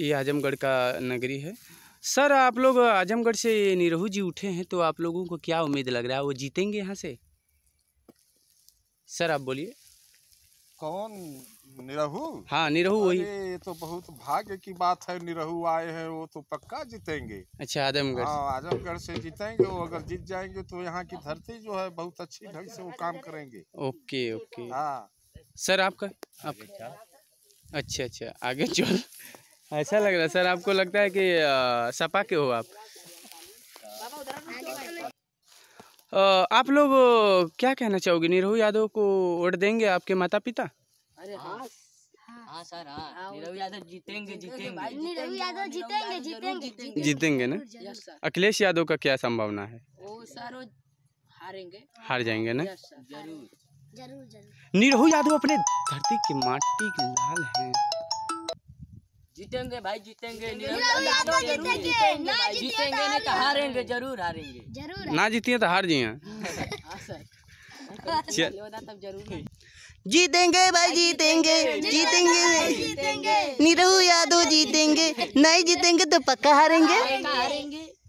ये आजमगढ़ का नगरी है सर आप लोग आजमगढ़ से निरहू जी उठे हैं तो आप लोगों को क्या उम्मीद लग रहा है वो जीतेंगे यहाँ से सर आप बोलिए कौन निरहू हाँ निरहू वही ये तो बहुत भाग्य की बात है निरहू आए हैं वो तो पक्का जीतेंगे अच्छा आजमगढ़ हाँ आजमगढ़ से जीतेंगे वो अगर जीत जाएंगे तो यहाँ की धरती जो है बहुत अच्छी ढंग से वो काम करेंगे ओके ओके हाँ सर आपका आपका अच्छा अच्छा आगे चल ऐसा लग रहा है सर आपको लगता है कि सपा के हो आप आप लोग क्या कहना चाहोगे निरहू यादव को वोट देंगे आपके माता पिता अरे जीतेंगे ना अखिलेश यादव का क्या संभावना है हार जाएंगे ना जरूर जरूर निरहू यादव अपने धरती की माटी लाल है जीतेंगे भाई जीतेंगे तो तो जीतेंगे नहीं तो हारेंगे जरूर हारेंगे जरूर ना है तो हार जी हाँ, जीतेंगे भाई जीतेंगे जीतेंगे तो नीरू यादव जीतेंगे नहीं जीतेंगे तो पक्का हारेंगे हाँ,